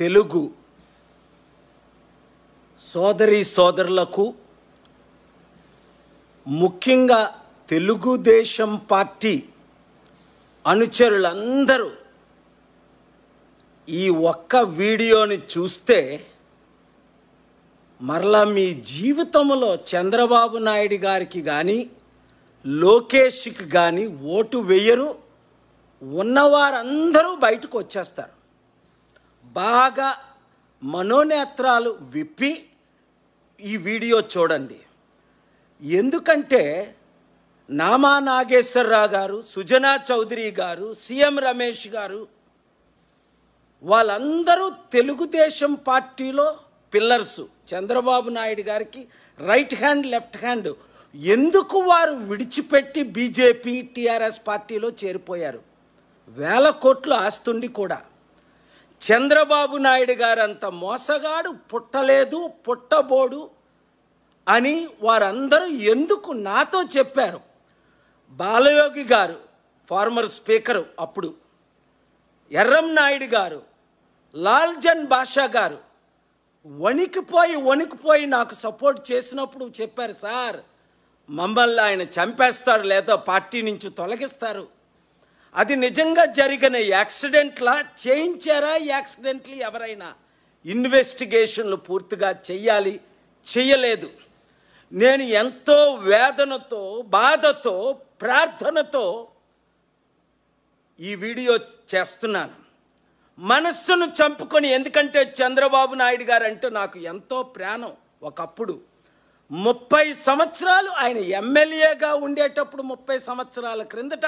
తెలుగు సోదరి సోదరులకు ముఖ్యంగా తెలుగుదేశం పార్టీ అనుచరులందరూ ఈ ఒక్క వీడియోని చూస్తే మరలా మీ జీవితంలో చంద్రబాబు నాయుడు గారికి కానీ లోకేష్కి కానీ ఓటు వేయరు ఉన్నవారందరూ బయటకు వచ్చేస్తారు బాగా మనోనేత్రాలు విప్పి ఈ వీడియో చూడండి ఎందుకంటే నామా నాగేశ్వరరావు గారు సుజనా చౌదరి గారు సీఎం రమేష్ గారు వాళ్ళందరూ తెలుగుదేశం పార్టీలో పిల్లర్సు చంద్రబాబు నాయుడు గారికి రైట్ హ్యాండ్ లెఫ్ట్ హ్యాండ్ ఎందుకు వారు విడిచిపెట్టి బీజేపీ టీఆర్ఎస్ పార్టీలో చేరిపోయారు వేల కోట్లు ఆస్తుండి కూడా చంద్రబాబు నాయుడు గారంత మోసగాడు పుట్టలేదు పుట్టబోడు అని వారందరూ ఎందుకు నాతో చెప్పారు బాలయోగి గారు ఫార్మర్ స్పీకరు అప్పుడు ఎర్రం నాయుడు గారు లాల్జన్ బాషా గారు వణికిపోయి వణికిపోయి నాకు సపోర్ట్ చేసినప్పుడు చెప్పారు సార్ మమ్మల్ని ఆయన చంపేస్తారు లేదా పార్టీ నుంచి తొలగిస్తారు అది నిజంగా జరిగిన యాక్సిడెంట్లా చేయించారా యాక్సిడెంట్లు ఎవరైనా ఇన్వెస్టిగేషన్లు పూర్తిగా చెయ్యాలి చెయ్యలేదు నేను ఎంతో వేదనతో బాధతో ప్రార్థనతో ఈ వీడియో చేస్తున్నాను మనస్సును చంపుకొని ఎందుకంటే చంద్రబాబు నాయుడు గారు అంటే నాకు ఎంతో ప్రాణం ఒకప్పుడు ముప్పై సంవత్సరాలు ఆయన ఎమ్మెల్యేగా ఉండేటప్పుడు ముప్పై సంవత్సరాల క్రిందట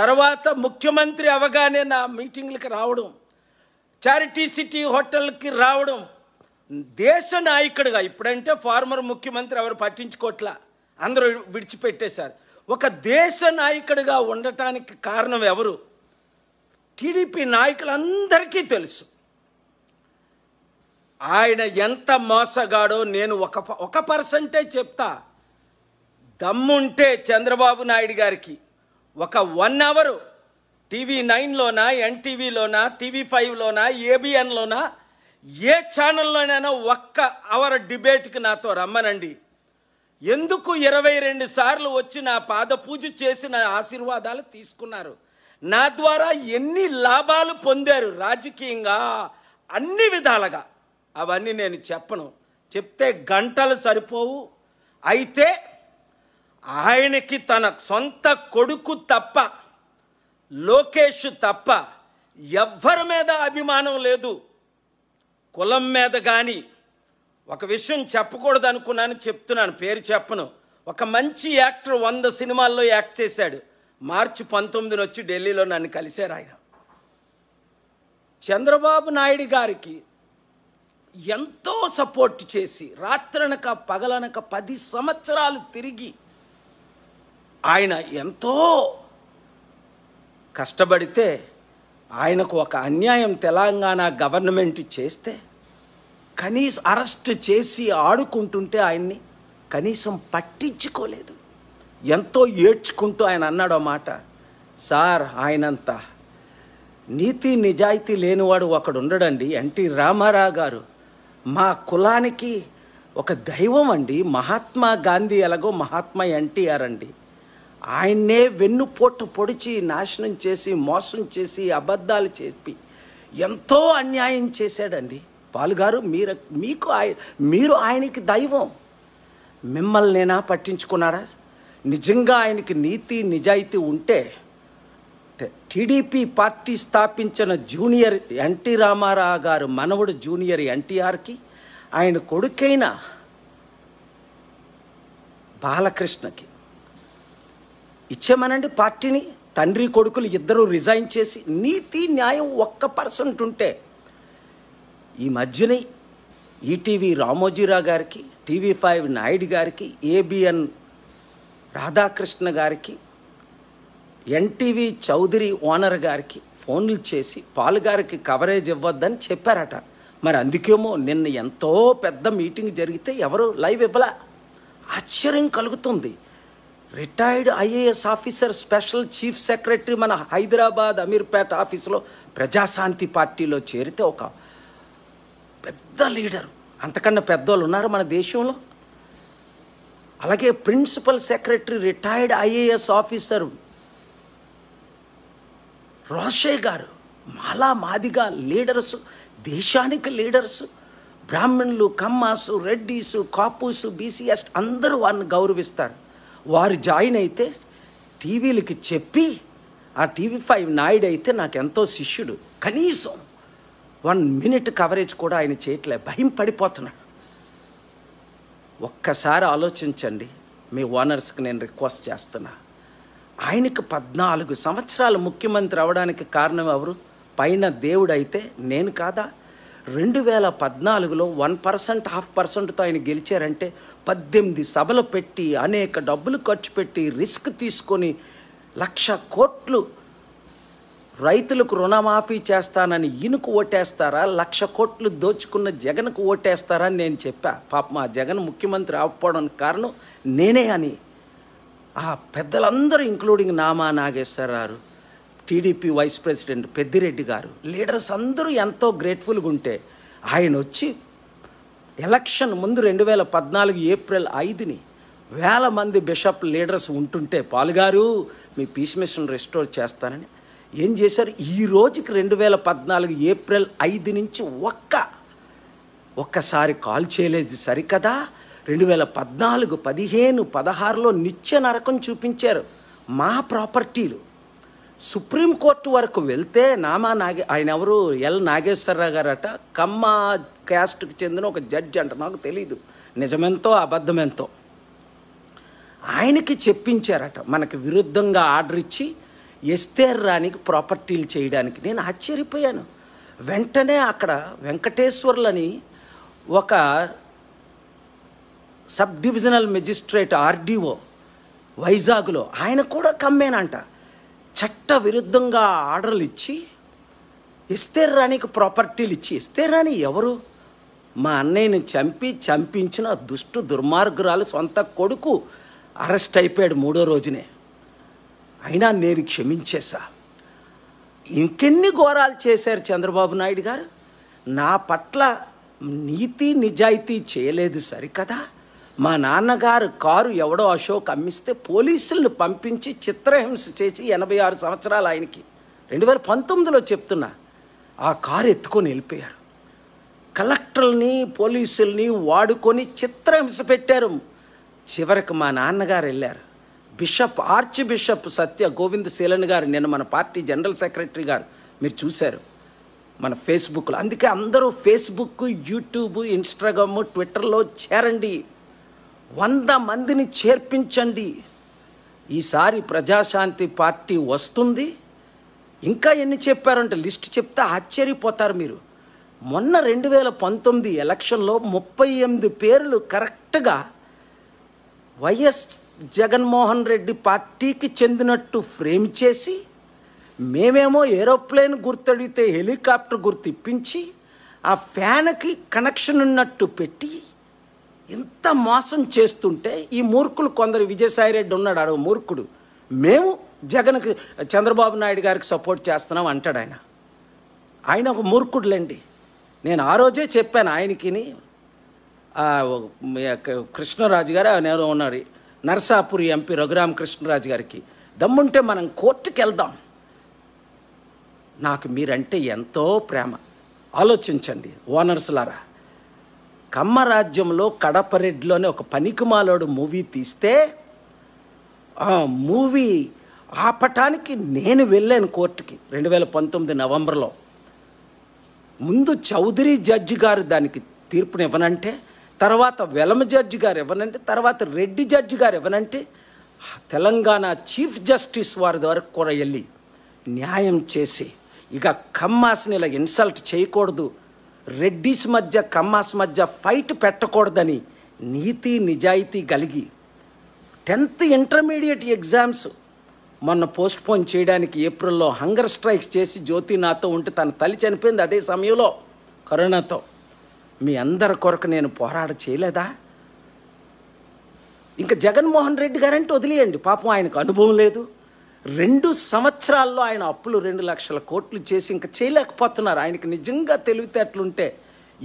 తర్వాత ముఖ్యమంత్రి అవగానే నా మీటింగ్లకి రావడం చారిటీ సిటీ హోటల్కి రావడం దేశ నాయకుడిగా ఇప్పుడంటే ఫార్మర్ ముఖ్యమంత్రి ఎవరు పట్టించుకోట్లా అందరూ విడిచిపెట్టేశారు ఒక దేశ నాయకుడిగా ఉండటానికి కారణం ఎవరు టీడీపీ నాయకులందరికీ తెలుసు ఆయన ఎంత మోసగాడో నేను ఒక ఒక పర్సంటే చెప్తా దమ్ముంటే చంద్రబాబు నాయుడు గారికి ఒక వన్ అవరు టీవీ నైన్లోనా ఎన్టీవీలోనా టీవీ ఫైవ్లోనా ఏబిఎన్లోనా ఏ ఛానల్లోనైనా ఒక్క అవర్ డిబేట్కి నాతో రమ్మనండి ఎందుకు ఇరవై రెండు సార్లు వచ్చి నా పాద పూజ చేసి నా ఆశీర్వాదాలు తీసుకున్నారు నా ద్వారా ఎన్ని లాభాలు పొందారు రాజకీయంగా అన్ని విధాలుగా అవన్నీ నేను చెప్పను చెప్తే గంటలు సరిపోవు అయితే ఆయనకి తన సొంత కొడుకు తప్ప లోకేష్ తప్ప ఎవ్వరి మీద అభిమానం లేదు కులం మీద కానీ ఒక విషయం చెప్పకూడదు అనుకున్నాను చెప్తున్నాను పేరు చెప్పను ఒక మంచి యాక్టర్ వంద సినిమాల్లో యాక్ట్ చేశాడు మార్చి పంతొమ్మిదిని వచ్చి ఢిల్లీలో నన్ను కలిశారు ఆయన చంద్రబాబు నాయుడు గారికి ఎంతో సపోర్ట్ చేసి రాత్రనక పగలనక పది సంవత్సరాలు తిరిగి ఆయన ఎంతో కష్టపడితే ఆయనకు ఒక అన్యాయం తెలంగాణ గవర్నమెంట్ చేస్తే కనీసం అరెస్ట్ చేసి ఆడుకుంటుంటే ఆయన్ని కనీసం పట్టించుకోలేదు ఎంతో ఏడ్చుకుంటూ ఆయన అన్నాడో మాట సార్ ఆయనంత నీతి నిజాయితీ లేనివాడు ఒకడు ఉండడండి ఎన్టీ రామారావు గారు మా కులానికి ఒక దైవం అండి మహాత్మా గాంధీ ఎలాగో మహాత్మా ఎన్టీఆర్ అండి ఆయన్నే వెన్నుపోట్టు పొడిచి నాశనం చేసి మోసం చేసి అబద్ధాలు చెప్పి ఎంతో అన్యాయం చేశాడండి పాలుగారు మీరు మీకు ఆయ మీరు ఆయనకి దైవం మిమ్మల్ని నేనా పట్టించుకున్నాడా నిజంగా ఆయనకి నీతి నిజాయితీ ఉంటే టీడీపీ పార్టీ స్థాపించిన జూనియర్ ఎన్టీ రామారావు గారు మనవడు జూనియర్ ఎన్టీఆర్కి ఆయన కొడుకైన బాలకృష్ణకి ఇచ్చేమనండి పార్టీని తండ్రి కొడుకులు ఇద్దరు రిజైన్ చేసి నీతి న్యాయం ఒక్క పర్సెంట్ ఉంటే ఈ మధ్యనే ఈటీవీ రామోజీరావు గారికి టీవీ ఫైవ్ నాయుడు గారికి ఏబిఎన్ రాధాకృష్ణ గారికి ఎన్టీవీ చౌదరి ఓనర్ గారికి ఫోన్లు చేసి పాలుగారికి గారికి కవరేజ్ ఇవ్వద్దని చెప్పారట మరి అందుకేమో నిన్న ఎంతో పెద్ద మీటింగ్ జరిగితే ఎవరు లైవ్ ఇవ్వలే ఆశ్చర్యం కలుగుతుంది retired IAS officer special chief secretary మన హైదరాబాద్ అమీర్పేట ఆఫీసులో ప్రజాశాంతి పార్టీలో చేరితే ఒక పెద్ద లీడరు అంతకన్నా పెద్దోళ్ళు ఉన్నారు మన దేశంలో అలాగే principal secretary retired IAS officer రోషే గారు మాలా మాదిగా లీడర్స్ దేశానికి లీడర్స్ బ్రాహ్మణులు కమ్మాసు రెడ్డీసు కాపూసు బీసీఎస్ అందరూ వారిని గౌరవిస్తారు వారు జాయిన్ అయితే టీవీలకి చెప్పి ఆ టీవీ ఫైవ్ నాయుడు అయితే నాకు ఎంతో శిష్యుడు కనీసం వన్ మినిట్ కవరేజ్ కూడా ఆయన చేయట్లే భయం పడిపోతున్నాడు ఒక్కసారి ఆలోచించండి మీ ఓనర్స్కి నేను రిక్వెస్ట్ చేస్తున్నా ఆయనకు పద్నాలుగు సంవత్సరాలు ముఖ్యమంత్రి అవడానికి కారణం ఎవరు పైన దేవుడైతే నేను కాదా రెండు వేల పద్నాలుగులో వన్ పర్సెంట్ హాఫ్ పర్సెంట్తో ఆయన గెలిచారంటే పద్దెనిమిది సభలు పెట్టి అనేక డబ్బులు ఖర్చు పెట్టి రిస్క్ తీసుకొని లక్ష కోట్లు రైతులకు రుణమాఫీ చేస్తానని ఈయనకు ఓటేస్తారా లక్ష కోట్లు దోచుకున్న జగన్కు ఓటేస్తారా అని నేను చెప్పా పాప మా జగన్ ముఖ్యమంత్రి అవ్వడానికి కారణం నేనే అని ఆ పెద్దలందరూ including Nama Nageswararao TDP vice president Peddireddy గారు లీడర్స్ అందరూ ఎంతో గ్రేట్ఫుల్గా ఉంటే ఆయన వచ్చి ఎలక్షన్ ముందు రెండు వేల పద్నాలుగు ఏప్రిల్ ఐదుని వేల మంది బిషప్ లీడర్స్ ఉంటుంటే పాలుగారు మీ పీస్ మిషన్ రెస్టోర్ చేస్తానని ఏం చేశారు ఈ రోజుకి రెండు వేల పద్నాలుగు ఏప్రిల్ ఐదు నుంచి ఒక్క ఒక్కసారి కాల్ చేయలేదు సరికదా రెండు వేల పద్నాలుగు పదిహేను పదహారులో నిత్య నరకం చూపించారు మా ప్రాపర్టీలు సుప్రీంకోర్టు వరకు వెళ్తే నామా నాగే ఆయన ఎవరు ఎల్ నాగేశ్వరరావు గారట కమ్మ క్యాస్ట్కి చెందిన ఒక జడ్జ్ అంట నాకు తెలీదు నిజమెంతో అబద్ధమెంతో ఆయనకి చెప్పించారట మనకి విరుద్ధంగా ఆర్డర్ ఇచ్చి ఎస్తేర్ రానికి ప్రాపర్టీలు చేయడానికి నేను ఆశ్చర్యపోయాను వెంటనే అక్కడ వెంకటేశ్వర్లని ఒక సబ్ డివిజనల్ మెజిస్ట్రేట్ ఆర్డీఓ వైజాగ్లో ఆయన కూడా కమ్మేనంట చట్ట విరుద్ధంగా ఆర్డర్లు ఇచ్చి ఇస్తే రాణికి ప్రాపర్టీలు ఇచ్చి ఇస్తే రాణి ఎవరు మా అన్నయ్యని చంపి చంపించిన దుష్టు దుర్మార్గురాలు సొంత కొడుకు అరెస్ట్ అయిపోయాడు మూడో రోజునే అయినా నేను క్షమించేశా ఇంకెన్ని ఘోరాలు చేశారు చంద్రబాబు నాయుడు గారు నా పట్ల నీతి నిజాయితీ చేయలేదు సరికదా మా నాన్నగారు కారు ఎవడో అశోక్ అమ్మిస్తే పోలీసులను పంపించి చిత్రహింస చేసి ఎనభై ఆరు సంవత్సరాలు ఆయనకి రెండు వేల పంతొమ్మిదిలో చెప్తున్నా ఆ కారు ఎత్తుకొని వెళ్ళిపోయారు కలెక్టర్ని పోలీసుల్ని వాడుకొని చిత్రహింస పెట్టారు చివరికి మా నాన్నగారు వెళ్ళారు bishop arch bishop Satya Govind Seelan గారు నిన్న మన పార్టీ జనరల్ సెక్రటరీ గారు మీరు చూశారు మన ఫేస్బుక్లో అందుకే అందరూ ఫేస్బుక్ యూట్యూబ్ ఇన్స్టాగ్రామ్ ట్విట్టర్లో చేరండి వంద మందిని చేర్పించండి ఈసారి ప్రజాశాంతి పార్టీ వస్తుంది ఇంకా ఎన్ని చెప్పారంటే లిస్ట్ చెప్తే ఆశ్చర్యపోతారు మీరు మొన్న రెండు వేల పంతొమ్మిది ఎలక్షన్లో ముప్పై ఎనిమిది పేర్లు కరెక్ట్గా వైఎస్ జగన్మోహన్ రెడ్డి పార్టీకి చెందినట్టు ఫ్రేమ్ చేసి మేమేమో ఏరోప్లేన్ గుర్తడితే హెలికాప్టర్ గుర్తిప్పించి ఆ ఫ్యాన్కి కనెక్షన్ ఉన్నట్టు పెట్టి ఇంత మోసం చేస్తుంటే ఈ మూర్ఖులు కొందరు విజయసాయిరెడ్డి ఉన్నాడు ఆడ మూర్ఖుడు మేము జగన్కి చంద్రబాబు నాయుడు గారికి సపోర్ట్ చేస్తున్నాం అంటాడు ఆయన ఆయన ఒక మూర్ఖుడులేండి నేను ఆ రోజే చెప్పాను ఆయనకిని కృష్ణరాజు గారు నేను ఉన్నారు నర్సాపురి ఎంపీ రఘురామ కృష్ణరాజు గారికి దమ్ముంటే మనం కోర్టుకి వెళ్దాం నాకు మీరంటే ఎంతో ప్రేమ ఆలోచించండి ఓనర్స్లారా కమ్మ రాజ్యంలో కడపరెడ్లోనే ఒక పనికిమాలోడు మూవీ తీస్తే ఆ మూవీ ఆపటానికి నేను వెళ్ళాను కోర్టుకి రెండు వేల పంతొమ్మిది నవంబర్లో ముందు చౌదరి జడ్జి గారు దానికి తీర్పుని ఇవ్వనంటే తర్వాత వెలమ జడ్జి గారు ఇవ్వనంటే తర్వాత రెడ్డి జడ్జి గారు ఇవ్వనంటే తెలంగాణ చీఫ్ జస్టిస్ వారి వరకు కూడా వెళ్ళి న్యాయం చేసి ఇక కమ్మాసిని ఇలా ఇన్సల్ట్ చేయకూడదు రెడ్డిస్ మధ్య కమ్మాస్ మధ్య ఫైట్ పెట్టకూడదని నీతి నిజాయితీ కలిగి టెన్త్ ఇంటర్మీడియట్ ఎగ్జామ్స్ మొన్న పోస్ట్ పోన్ చేయడానికి ఏప్రిల్లో హంగర్ స్ట్రైక్స్ చేసి జ్యోతి నాతో ఉంటే తన తల్లి చనిపోయింది అదే సమయంలో కరోనాతో మీ అందరి కొరకు నేను పోరాడ చేయలేదా ఇంకా జగన్మోహన్ రెడ్డి గారంటే వదిలేయండి పాపం ఆయనకు అనుభవం లేదు రెండు సంవత్సరాల్లో ఆయన అప్పులు రెండు లక్షల కోట్లు చేసి ఇంకా చేయలేకపోతున్నారు ఆయనకి నిజంగా తెలివితేటలుంటే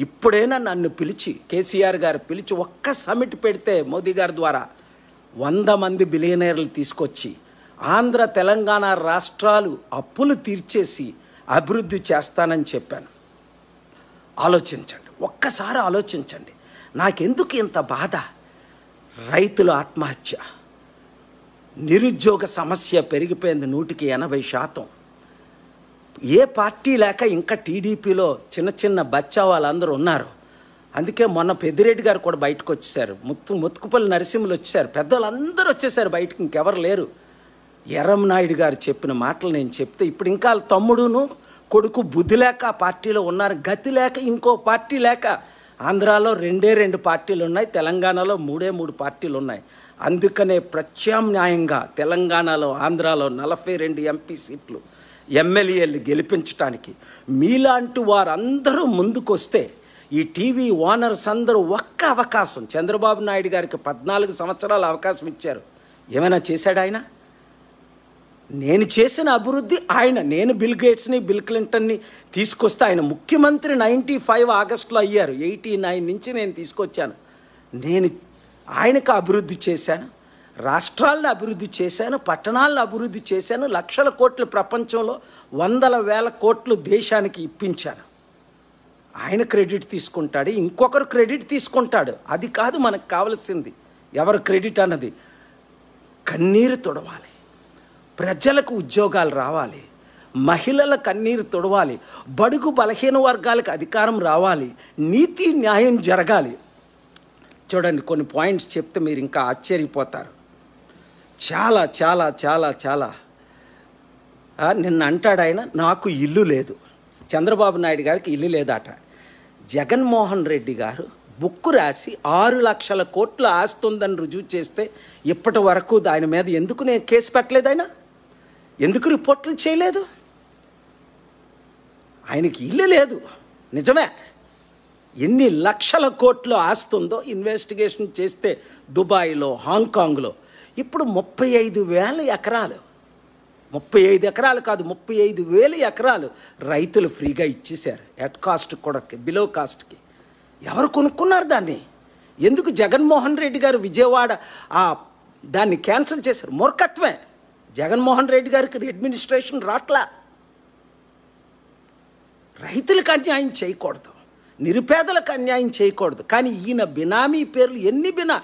ఇప్పుడైనా నన్ను పిలిచి కేసీఆర్ గారు పిలిచి ఒక్క సమిట్ పెడితే మోదీ గారి ద్వారా వంద మంది బిలియనీర్లు తీసుకొచ్చి ఆంధ్ర తెలంగాణ రాష్ట్రాలు అప్పులు తీర్చేసి అభివృద్ధి చేస్తానని చెప్పాను ఆలోచించండి ఒక్కసారి ఆలోచించండి నాకెందుకు ఇంత బాధ రైతుల ఆత్మహత్య నిరుద్యోగ సమస్య పెరిగిపోయింది నూటికి ఎనభై శాతం ఏ పార్టీ లేక ఇంకా టీడీపీలో చిన్న చిన్న బచ్చా వాళ్ళందరూ ఉన్నారు అందుకే మొన్న పెద్దిరెడ్డి గారు కూడా బయటకు వచ్చేసారు ముత్తు ముత్తుకుపల్లి నరసింహులు వచ్చేసారు పెద్దవాళ్ళందరూ వచ్చేసారు బయటకు ఇంకెవరు లేరు నాయుడు గారు చెప్పిన మాటలు నేను చెప్తే ఇప్పుడు ఇంకా వాళ్ళ తమ్ముడును కొడుకు బుద్ధి లేక ఆ పార్టీలో ఉన్నారు గతి లేక ఇంకో పార్టీ లేక ఆంధ్రాలో రెండే రెండు పార్టీలు ఉన్నాయి తెలంగాణలో మూడే మూడు పార్టీలు ఉన్నాయి అందుకనే ప్రత్యామ్నాయంగా తెలంగాణలో ఆంధ్రాలో నలభై రెండు ఎంపీ సీట్లు ఎమ్మెల్యేలు గెలిపించడానికి మీలాంటి వారందరూ ముందుకొస్తే ఈ టీవీ ఓనర్స్ అందరూ ఒక్క అవకాశం చంద్రబాబు నాయుడు గారికి పద్నాలుగు సంవత్సరాలు అవకాశం ఇచ్చారు ఏమైనా చేశాడు ఆయన నేను చేసిన అభివృద్ధి ఆయన నేను బిల్ గేట్స్ని బిల్ క్లింటన్ని తీసుకొస్తే ఆయన ముఖ్యమంత్రి నైంటీ ఫైవ్ ఆగస్టులో అయ్యారు ఎయిటీ నైన్ నుంచి నేను తీసుకొచ్చాను నేను ఆయనకు అభివృద్ధి చేశాను రాష్ట్రాలను అభివృద్ధి చేశాను పట్టణాలను అభివృద్ధి చేశాను లక్షల కోట్లు ప్రపంచంలో వందల వేల కోట్లు దేశానికి ఇప్పించాను ఆయన క్రెడిట్ తీసుకుంటాడు ఇంకొకరు క్రెడిట్ తీసుకుంటాడు అది కాదు మనకు కావలసింది ఎవరు క్రెడిట్ అన్నది కన్నీరు తొడవాలి ప్రజలకు ఉద్యోగాలు రావాలి మహిళల కన్నీరు తొడవాలి బడుగు బలహీన వర్గాలకు అధికారం రావాలి నీతి న్యాయం జరగాలి చూడండి కొన్ని పాయింట్స్ చెప్తే మీరు ఇంకా ఆశ్చర్యపోతారు చాలా చాలా చాలా చాలా నిన్న అంటాడు ఆయన నాకు ఇల్లు లేదు చంద్రబాబు నాయుడు గారికి ఇల్లు లేదట జగన్మోహన్ రెడ్డి గారు బుక్ రాసి ఆరు లక్షల కోట్లు ఉందని రుజువు చేస్తే ఇప్పటి వరకు దాని మీద ఎందుకు నేను కేసు పెట్టలేదు ఆయన ఎందుకు రిపోర్ట్లు చేయలేదు ఆయనకి ఇల్లు లేదు నిజమే ఎన్ని లక్షల కోట్లు ఆస్తుందో ఇన్వెస్టిగేషన్ చేస్తే దుబాయ్లో హాంకాంగ్లో ఇప్పుడు ముప్పై ఐదు వేల ఎకరాలు ముప్పై ఐదు ఎకరాలు కాదు ముప్పై ఐదు వేల ఎకరాలు రైతులు ఫ్రీగా ఇచ్చేశారు ఎట్ కాస్ట్ కూడా బిలో కాస్ట్కి ఎవరు కొనుక్కున్నారు దాన్ని ఎందుకు జగన్మోహన్ రెడ్డి గారు విజయవాడ ఆ దాన్ని క్యాన్సిల్ చేశారు మూర్ఖత్వమే జగన్మోహన్ రెడ్డి గారికి అడ్మినిస్ట్రేషన్ రాట్లా రైతులకు అన్యాయం చేయకూడదు నిరుపేదలకు అన్యాయం చేయకూడదు కానీ ఈయన బినామీ పేర్లు ఎన్ని బినా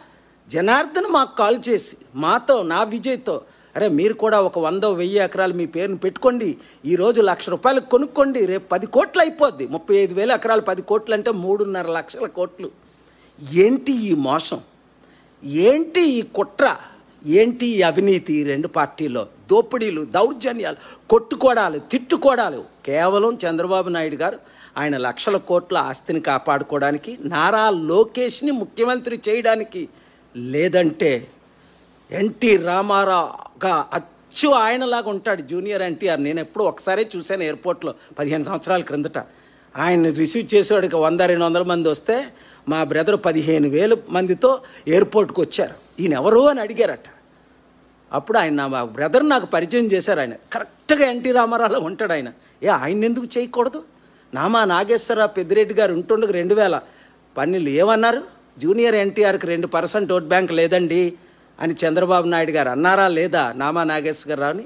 జనార్దన్ మాకు కాల్ చేసి మాతో నా విజయ్తో అరే మీరు కూడా ఒక వందో వెయ్యి ఎకరాలు మీ పేరును పెట్టుకోండి ఈరోజు లక్ష రూపాయలు కొనుక్కోండి రేపు పది కోట్లు అయిపోద్ది ముప్పై ఐదు వేల ఎకరాలు పది కోట్లు అంటే మూడున్నర లక్షల కోట్లు ఏంటి ఈ మోసం ఏంటి ఈ కుట్ర ఏంటి ఈ అవినీతి రెండు పార్టీల్లో దోపిడీలు దౌర్జన్యాలు కొట్టుకోడాలు తిట్టుకోడాలు కేవలం చంద్రబాబు నాయుడు గారు ఆయన లక్షల కోట్ల ఆస్తిని కాపాడుకోవడానికి నారా లోకేష్ని ముఖ్యమంత్రి చేయడానికి లేదంటే ఎన్టీ రామారావుగా అచ్చు ఆయనలాగా ఉంటాడు జూనియర్ ఎన్టీఆర్ నేను ఎప్పుడూ ఒకసారే చూశాను ఎయిర్పోర్ట్లో పదిహేను సంవత్సరాల క్రిందట ఆయన రిసీవ్ ఇక వంద రెండు వందల మంది వస్తే మా బ్రదర్ పదిహేను వేల మందితో ఎయిర్పోర్ట్కి వచ్చారు ఈయన ఎవరు అని అడిగారట అప్పుడు ఆయన మా బ్రదర్ నాకు పరిచయం చేశారు ఆయన కరెక్ట్గా ఎన్టీ రామారావులో ఉంటాడు ఆయన ఏ ఆయన ఎందుకు చేయకూడదు నామా నాగేశ్వర పెద్దిరెడ్డి గారు ఉంటుండకు రెండు వేల పన్నెండు ఏమన్నారు జూనియర్ ఎన్టీఆర్కి రెండు పర్సెంట్ ఓట్ బ్యాంక్ లేదండి అని చంద్రబాబు నాయుడు గారు అన్నారా లేదా నామా నాగేశ్వర రావుని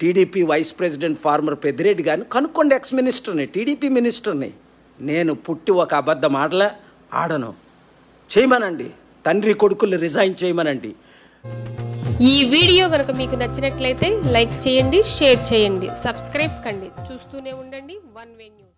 TDP vice president former Peddireddy గారిని కనుక్కోండి ఎక్స్ మినిస్టర్ని టీడీపీ మినిస్టర్ని నేను పుట్టి ఒక అబద్ధం ఆడలే ఆడను చేయమనండి తండ్రి కొడుకులు రిజైన్ చేయమనండి ఈ వీడియో కనుక మీకు నచ్చినట్లయితే లైక్ చేయండి షేర్ చేయండి సబ్స్క్రైబ్ కండి చూస్తూనే ఉండండి వన్ వెన్యూ